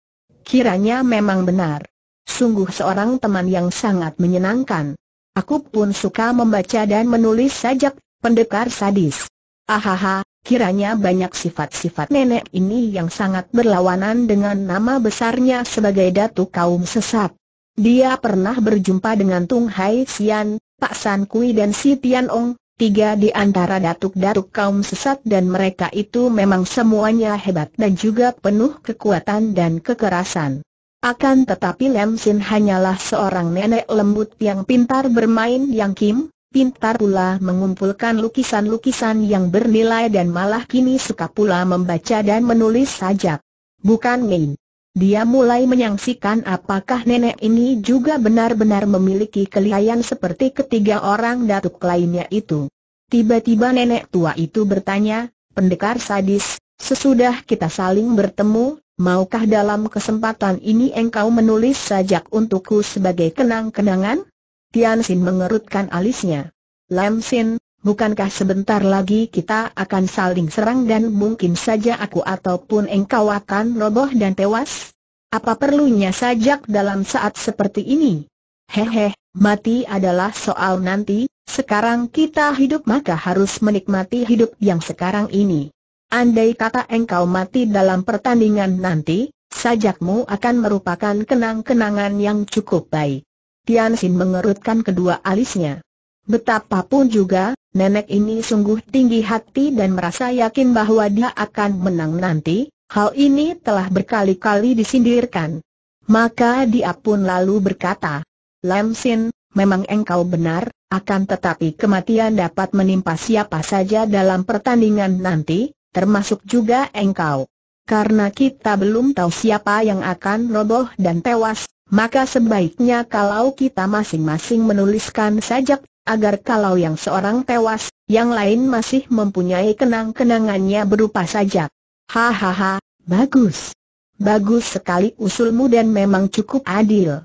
Kiranya memang benar. Sungguh seorang teman yang sangat menyenangkan. Aku pun suka membaca dan menulis sajak, pendekar sadis. Ahaha, kiranya banyak sifat-sifat nenek ini yang sangat berlawanan dengan nama besarnya sebagai datu kaum sesat. Dia pernah berjumpa dengan Tung Hai Sian, Pak San Kui dan Si Tian Ong, tiga di antara datuk-datuk kaum sesat dan mereka itu memang semuanya hebat dan juga penuh kekuatan dan kekerasan. Akan tetapi Lem Sin hanyalah seorang nenek lembut yang pintar bermain yang kim, pintar pula mengumpulkan lukisan-lukisan yang bernilai dan malah kini suka pula membaca dan menulis sajak. Bukan main. Dia mulai menyaksikan apakah nenek ini juga benar-benar memiliki kelihayan seperti ketiga orang datuk lainnya itu. Tiba-tiba nenek tua itu bertanya, pendekar sadis, Sesudah kita saling bertemu, maukah dalam kesempatan ini engkau menulis sajak untukku sebagai kenang-kenangan? Tian Xin mengerutkan alisnya. Lam Xin, bukankah sebentar lagi kita akan saling serang dan mungkin saja aku ataupun engkau akan roboh dan tewas? Apa perlunya sajak dalam saat seperti ini? Hehe, mati adalah soal nanti, sekarang kita hidup maka harus menikmati hidup yang sekarang ini. Andai kata engkau mati dalam pertandingan nanti, sajakmu akan merupakan kenang-kenangan yang cukup baik. Tian Xin mengerutkan kedua alisnya. Betapapun juga, nenek ini sungguh tinggi hati dan merasa yakin bahwa dia akan menang nanti, hal ini telah berkali-kali disindirkan. Maka dia pun lalu berkata, Lam Sin, memang engkau benar, akan tetapi kematian dapat menimpa siapa saja dalam pertandingan nanti, termasuk juga engkau. Karena kita belum tahu siapa yang akan roboh dan tewas, maka sebaiknya kalau kita masing-masing menuliskan sajak, agar kalau yang seorang tewas, yang lain masih mempunyai kenang-kenangannya berupa sajak. Hahaha, bagus. Bagus sekali usulmu dan memang cukup adil.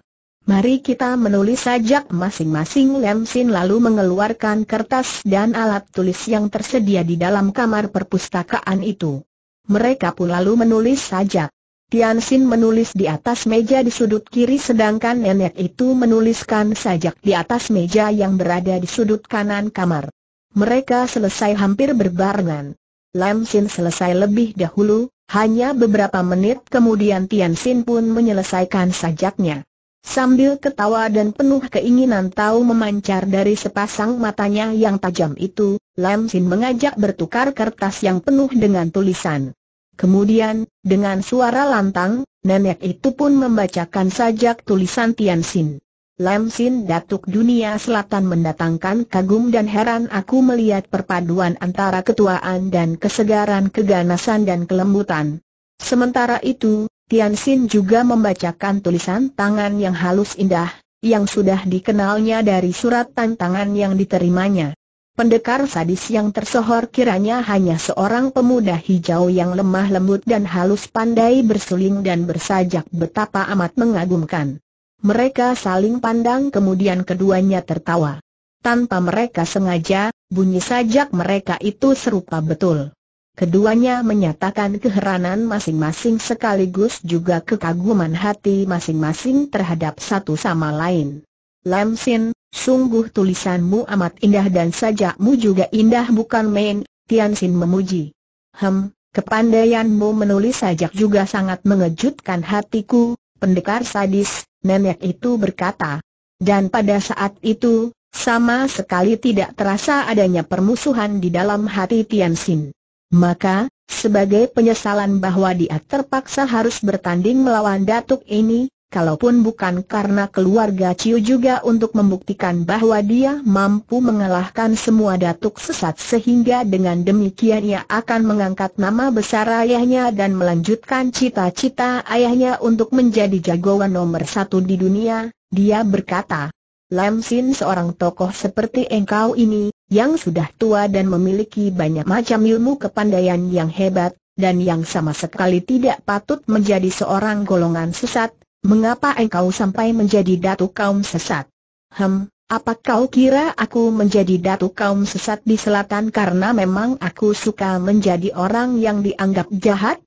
Mari kita menulis sajak masing-masing Lemsin lalu mengeluarkan kertas dan alat tulis yang tersedia di dalam kamar perpustakaan itu. Mereka pun lalu menulis sajak. Tianxin menulis di atas meja di sudut kiri sedangkan nenek itu menuliskan sajak di atas meja yang berada di sudut kanan kamar. Mereka selesai hampir berbarengan. Lemsin selesai lebih dahulu, hanya beberapa menit kemudian Tianxin pun menyelesaikan sajaknya. Sambil ketawa dan penuh keinginan tahu memancar dari sepasang matanya yang tajam itu, Lam Sin mengajak bertukar kertas yang penuh dengan tulisan. Kemudian, dengan suara lantang, nenek itu pun membacakan sajak tulisan Tian Sin. Lam Sin Datuk Dunia Selatan mendatangkan kagum dan heran aku melihat perpaduan antara ketuaan dan kesegaran keganasan dan kelembutan. Sementara itu, Tian Xin juga membacakan tulisan tangan yang halus indah, yang sudah dikenalnya dari surat tantangan yang diterimanya. Pendekar sadis yang tersohor kiranya hanya seorang pemuda hijau yang lemah lembut dan halus pandai bersuling dan bersajak betapa amat mengagumkan. Mereka saling pandang kemudian keduanya tertawa. Tanpa mereka sengaja, bunyi sajak mereka itu serupa betul. Keduanya menyatakan keheranan masing-masing sekaligus juga kekaguman hati masing-masing terhadap satu sama lain. Lam Sin, sungguh tulisanmu amat indah dan sajakmu juga indah bukan main, Tian Sin memuji. Hem, kepandaianmu menulis sajak juga sangat mengejutkan hatiku, pendekar sadis, nenek itu berkata. Dan pada saat itu, sama sekali tidak terasa adanya permusuhan di dalam hati Tian Sin. Maka, sebagai penyesalan bahwa dia terpaksa harus bertanding melawan datuk ini, kalaupun bukan karena keluarga Ciu juga untuk membuktikan bahwa dia mampu mengalahkan semua datuk sesat sehingga dengan demikian ia akan mengangkat nama besar ayahnya dan melanjutkan cita-cita ayahnya untuk menjadi jagoan nomor satu di dunia, dia berkata, Lam Sin seorang tokoh seperti engkau ini, yang sudah tua dan memiliki banyak macam ilmu kepandaian yang hebat, dan yang sama sekali tidak patut menjadi seorang golongan sesat, mengapa engkau sampai menjadi datu kaum sesat? Hem, apa kau kira aku menjadi datu kaum sesat di selatan karena memang aku suka menjadi orang yang dianggap jahat?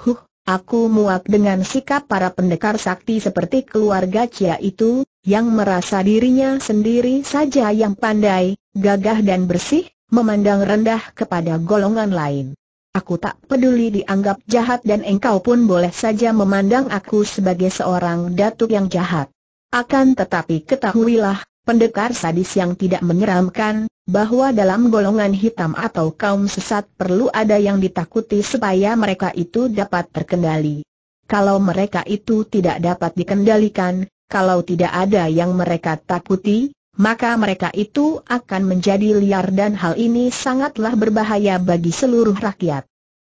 Huh, Aku muak dengan sikap para pendekar sakti seperti keluarga Cia itu, yang merasa dirinya sendiri saja yang pandai, gagah dan bersih, memandang rendah kepada golongan lain. Aku tak peduli dianggap jahat dan engkau pun boleh saja memandang aku sebagai seorang datuk yang jahat. Akan tetapi ketahuilah, pendekar sadis yang tidak menyeramkan, bahwa dalam golongan hitam atau kaum sesat perlu ada yang ditakuti supaya mereka itu dapat terkendali. Kalau mereka itu tidak dapat dikendalikan, kalau tidak ada yang mereka takuti, maka mereka itu akan menjadi liar dan hal ini sangatlah berbahaya bagi seluruh rakyat.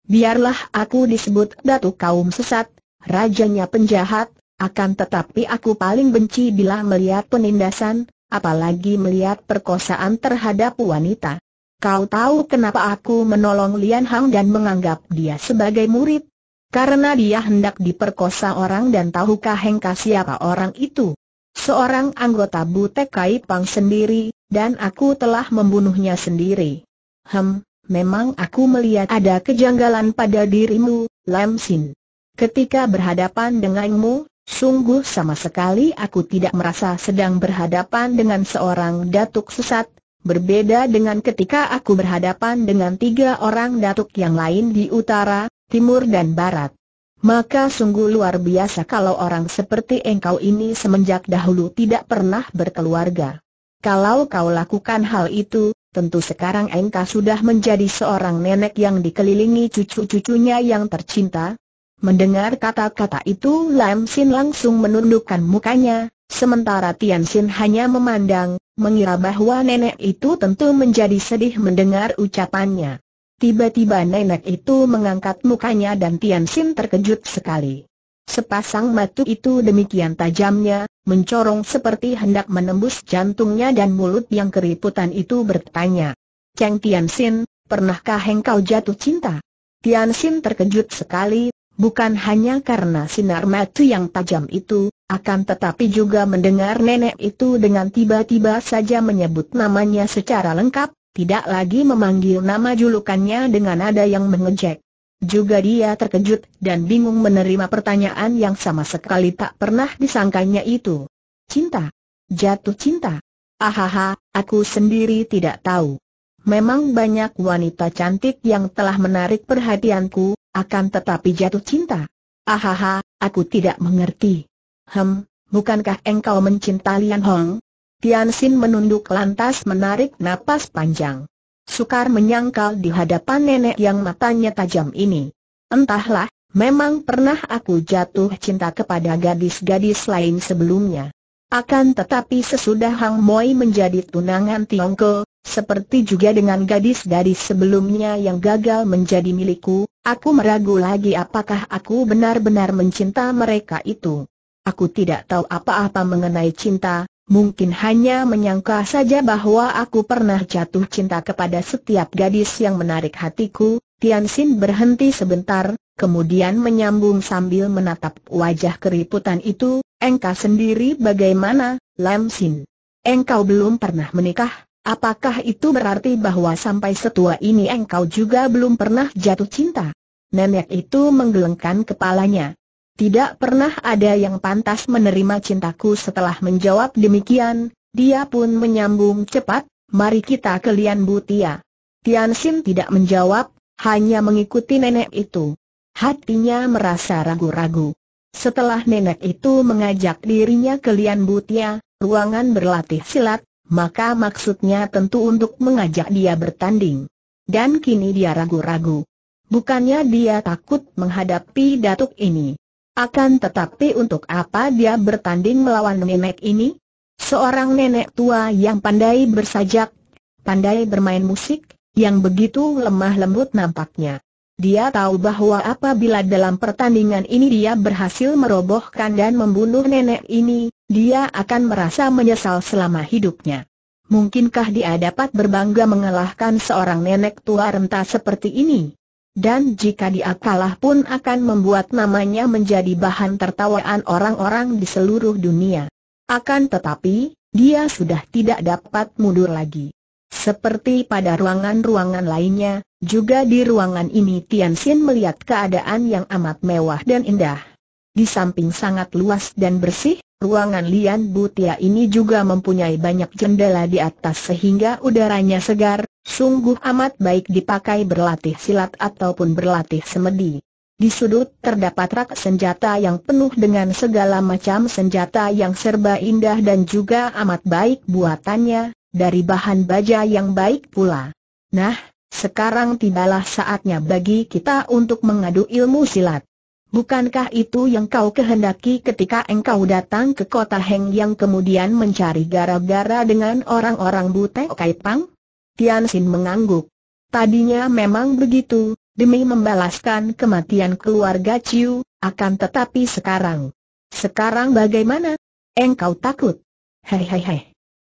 Biarlah aku disebut datu kaum sesat, rajanya penjahat, akan tetapi aku paling benci bila melihat penindasan, apalagi melihat perkosaan terhadap wanita. Kau tahu kenapa aku menolong Lian Hang dan menganggap dia sebagai murid? Karena dia hendak diperkosa orang dan tahukah Hengka siapa orang itu? Seorang anggota Butek Kai Pang sendiri, dan aku telah membunuhnya sendiri. Hem, memang aku melihat ada kejanggalan pada dirimu, Lam Sin. Ketika berhadapan denganmu, Sungguh sama sekali aku tidak merasa sedang berhadapan dengan seorang datuk sesat, berbeda dengan ketika aku berhadapan dengan tiga orang datuk yang lain di utara, timur dan barat. Maka sungguh luar biasa kalau orang seperti engkau ini semenjak dahulu tidak pernah berkeluarga. Kalau kau lakukan hal itu, tentu sekarang engkau sudah menjadi seorang nenek yang dikelilingi cucu-cucunya yang tercinta, Mendengar kata-kata itu Lam Sin langsung menundukkan mukanya, sementara Tian Sin hanya memandang, mengira bahwa nenek itu tentu menjadi sedih mendengar ucapannya. Tiba-tiba nenek itu mengangkat mukanya dan Tian Sin terkejut sekali. Sepasang mata itu demikian tajamnya, mencorong seperti hendak menembus jantungnya dan mulut yang keriputan itu bertanya. Cheng Tian Sin, pernahkah engkau jatuh cinta? Tian Sin terkejut sekali, Bukan hanya karena sinar mata yang tajam itu, akan tetapi juga mendengar nenek itu dengan tiba-tiba saja menyebut namanya secara lengkap, tidak lagi memanggil nama julukannya dengan nada yang mengejek. Juga dia terkejut dan bingung menerima pertanyaan yang sama sekali tak pernah disangkanya itu. Cinta. Jatuh cinta. Ahaha, aku sendiri tidak tahu. Memang banyak wanita cantik yang telah menarik perhatianku, akan tetapi jatuh cinta. Ahaha, aku tidak mengerti. Hem, bukankah engkau mencinta Lian Hong? Tian Xin menunduk lantas menarik napas panjang. Sukar menyangkal di hadapan nenek yang matanya tajam ini. Entahlah, memang pernah aku jatuh cinta kepada gadis-gadis lain sebelumnya. Akan tetapi sesudah Hang Moi menjadi tunangan Tiongko, seperti juga dengan gadis dari sebelumnya yang gagal menjadi milikku, aku meragu lagi apakah aku benar-benar mencinta mereka itu. Aku tidak tahu apa-apa mengenai cinta, mungkin hanya menyangka saja bahwa aku pernah jatuh cinta kepada setiap gadis yang menarik hatiku. Tian Xin berhenti sebentar, kemudian menyambung sambil menatap wajah keriputan itu, engkau sendiri bagaimana, Lam Xin? Engkau belum pernah menikah? Apakah itu berarti bahwa sampai setua ini engkau juga belum pernah jatuh cinta? Nenek itu menggelengkan kepalanya. Tidak pernah ada yang pantas menerima cintaku setelah menjawab demikian, dia pun menyambung cepat, mari kita ke Lian Butia. Tian Xin tidak menjawab, hanya mengikuti nenek itu. Hatinya merasa ragu-ragu. Setelah nenek itu mengajak dirinya ke Lian Butia, ruangan berlatih silat, maka maksudnya tentu untuk mengajak dia bertanding. Dan kini dia ragu-ragu. Bukannya dia takut menghadapi datuk ini. Akan tetapi untuk apa dia bertanding melawan nenek ini? Seorang nenek tua yang pandai bersajak, pandai bermain musik, yang begitu lemah lembut nampaknya. Dia tahu bahwa apabila dalam pertandingan ini dia berhasil merobohkan dan membunuh nenek ini, dia akan merasa menyesal selama hidupnya. Mungkinkah dia dapat berbangga mengalahkan seorang nenek tua renta seperti ini? Dan jika dia kalah pun akan membuat namanya menjadi bahan tertawaan orang-orang di seluruh dunia. Akan tetapi, dia sudah tidak dapat mundur lagi. Seperti pada ruangan-ruangan lainnya, juga di ruangan ini Tian Xin melihat keadaan yang amat mewah dan indah. Di samping sangat luas dan bersih, Ruangan Lian Butia ini juga mempunyai banyak jendela di atas sehingga udaranya segar, sungguh amat baik dipakai berlatih silat ataupun berlatih semedi. Di sudut terdapat rak senjata yang penuh dengan segala macam senjata yang serba indah dan juga amat baik buatannya, dari bahan baja yang baik pula. Nah, sekarang tibalah saatnya bagi kita untuk mengadu ilmu silat. Bukankah itu yang kau kehendaki ketika engkau datang ke kota Heng yang kemudian mencari gara-gara dengan orang-orang Butek Kaipang? Tian Xin mengangguk. Tadinya memang begitu, demi membalaskan kematian keluarga Ciu, akan tetapi sekarang. Sekarang bagaimana? Engkau takut? Hei hei hei!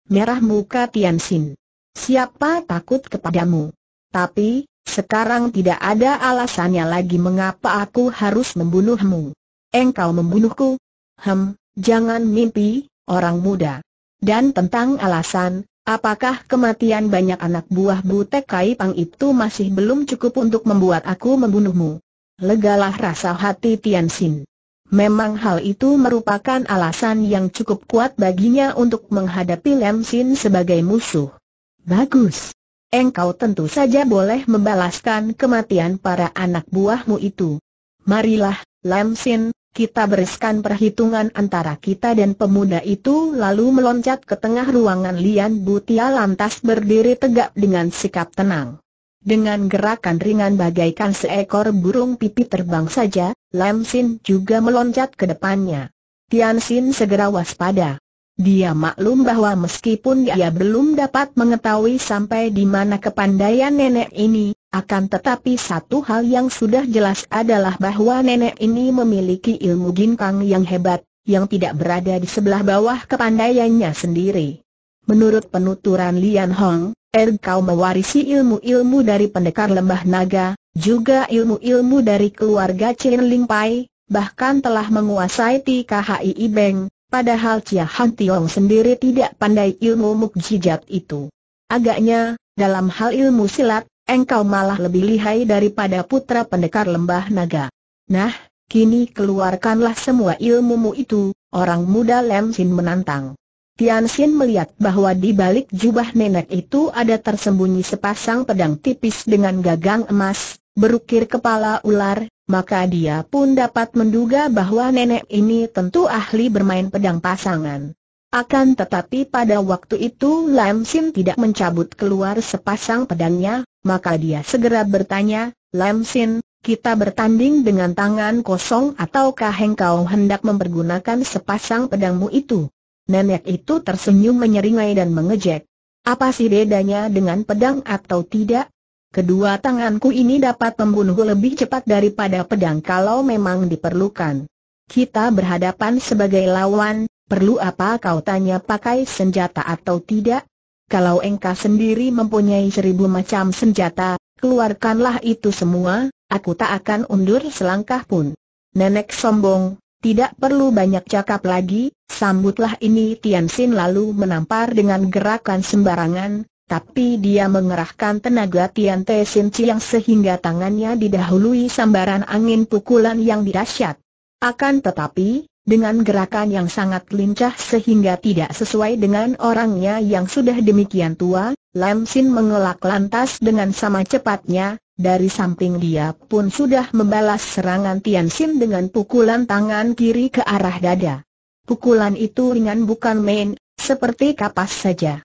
Merah muka Tian Xin. Siapa takut kepadamu? Tapi, sekarang tidak ada alasannya lagi mengapa aku harus membunuhmu. Engkau membunuhku? Hem, jangan mimpi, orang muda. Dan tentang alasan, apakah kematian banyak anak buah Butek Kai Pang itu masih belum cukup untuk membuat aku membunuhmu? Legalah rasa hati Tian Xin. Memang hal itu merupakan alasan yang cukup kuat baginya untuk menghadapi Lem Xin sebagai musuh. Bagus engkau tentu saja boleh membalaskan kematian para anak buahmu itu. Marilah, Lam Sin, kita bereskan perhitungan antara kita dan pemuda itu lalu meloncat ke tengah ruangan Lian Butia lantas berdiri tegak dengan sikap tenang. Dengan gerakan ringan bagaikan seekor burung pipi terbang saja, Lam Sin juga meloncat ke depannya. Tian Sin segera waspada. Dia maklum bahwa meskipun dia belum dapat mengetahui sampai di mana kepandaian nenek ini, akan tetapi satu hal yang sudah jelas adalah bahwa nenek ini memiliki ilmu ginkang yang hebat, yang tidak berada di sebelah bawah kepandaiannya sendiri. Menurut penuturan Lian Hong, Erkau mewarisi ilmu-ilmu dari pendekar lembah naga, juga ilmu-ilmu dari keluarga Chen Ling Pai, bahkan telah menguasai TKHI Beng, Padahal Chia Han Tiong sendiri tidak pandai ilmu mukjizat itu. Agaknya, dalam hal ilmu silat, engkau malah lebih lihai daripada putra pendekar lembah naga. Nah, kini keluarkanlah semua ilmumu itu, orang muda Lem Sin menantang. Tian Xin melihat bahwa di balik jubah nenek itu ada tersembunyi sepasang pedang tipis dengan gagang emas, berukir kepala ular, maka dia pun dapat menduga bahwa nenek ini tentu ahli bermain pedang pasangan. Akan tetapi pada waktu itu Lam Sim tidak mencabut keluar sepasang pedangnya, maka dia segera bertanya, Lam Sim, kita bertanding dengan tangan kosong ataukah engkau hendak mempergunakan sepasang pedangmu itu? Nenek itu tersenyum menyeringai dan mengejek. Apa sih bedanya dengan pedang atau tidak? Kedua tanganku ini dapat membunuh lebih cepat daripada pedang kalau memang diperlukan. Kita berhadapan sebagai lawan, perlu apa kau tanya pakai senjata atau tidak? Kalau engkau sendiri mempunyai seribu macam senjata, keluarkanlah itu semua, aku tak akan undur selangkah pun. Nenek sombong, tidak perlu banyak cakap lagi, sambutlah ini Tian Xin lalu menampar dengan gerakan sembarangan, tapi dia mengerahkan tenaga Tian Te Sin Chiang sehingga tangannya didahului sambaran angin pukulan yang dirasyat. Akan tetapi, dengan gerakan yang sangat lincah sehingga tidak sesuai dengan orangnya yang sudah demikian tua, Lam Sin mengelak lantas dengan sama cepatnya, dari samping dia pun sudah membalas serangan Tian Sin dengan pukulan tangan kiri ke arah dada. Pukulan itu ringan bukan main, seperti kapas saja.